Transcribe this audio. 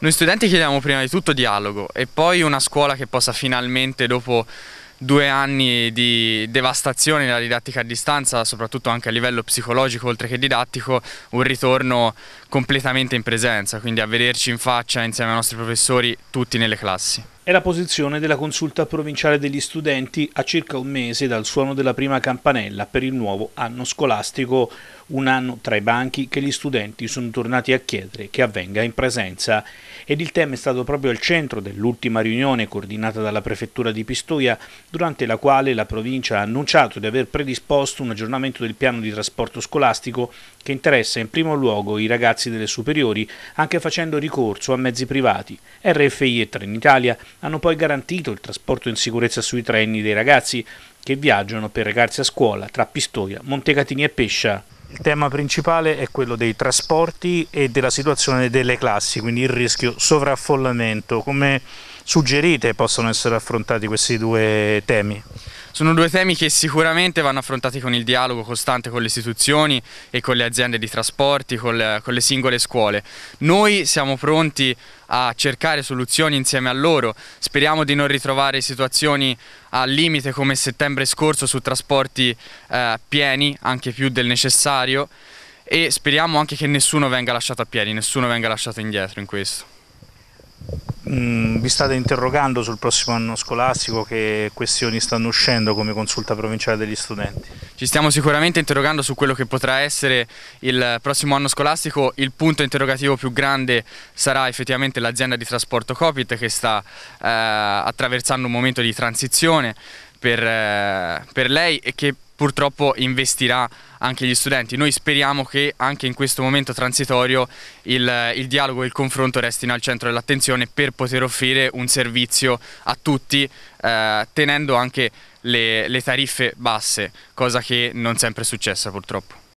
Noi studenti chiediamo prima di tutto dialogo e poi una scuola che possa finalmente dopo due anni di devastazione della didattica a distanza, soprattutto anche a livello psicologico oltre che didattico, un ritorno completamente in presenza, quindi a vederci in faccia insieme ai nostri professori tutti nelle classi è la posizione della consulta provinciale degli studenti a circa un mese dal suono della prima campanella per il nuovo anno scolastico, un anno tra i banchi che gli studenti sono tornati a chiedere che avvenga in presenza. Ed il tema è stato proprio al centro dell'ultima riunione coordinata dalla prefettura di Pistoia, durante la quale la provincia ha annunciato di aver predisposto un aggiornamento del piano di trasporto scolastico che interessa in primo luogo i ragazzi delle superiori, anche facendo ricorso a mezzi privati. RFI e Trenitalia hanno poi garantito il trasporto in sicurezza sui treni dei ragazzi che viaggiano per recarsi a scuola tra Pistoia, Montecatini e Pescia. Il tema principale è quello dei trasporti e della situazione delle classi, quindi il rischio sovraffollamento. Come suggerite possono essere affrontati questi due temi? Sono due temi che sicuramente vanno affrontati con il dialogo costante con le istituzioni e con le aziende di trasporti, con le, con le singole scuole. Noi siamo pronti a cercare soluzioni insieme a loro. Speriamo di non ritrovare situazioni al limite come settembre scorso su trasporti eh, pieni, anche più del necessario e speriamo anche che nessuno venga lasciato a piedi, nessuno venga lasciato indietro in questo. Mm, vi state interrogando sul prossimo anno scolastico che questioni stanno uscendo come consulta provinciale degli studenti? Ci stiamo sicuramente interrogando su quello che potrà essere il prossimo anno scolastico, il punto interrogativo più grande sarà effettivamente l'azienda di trasporto Copit che sta eh, attraversando un momento di transizione per, eh, per lei e che purtroppo investirà anche gli studenti. Noi speriamo che anche in questo momento transitorio il, il dialogo e il confronto restino al centro dell'attenzione per poter offrire un servizio a tutti eh, tenendo anche le, le tariffe basse, cosa che non sempre è successa purtroppo.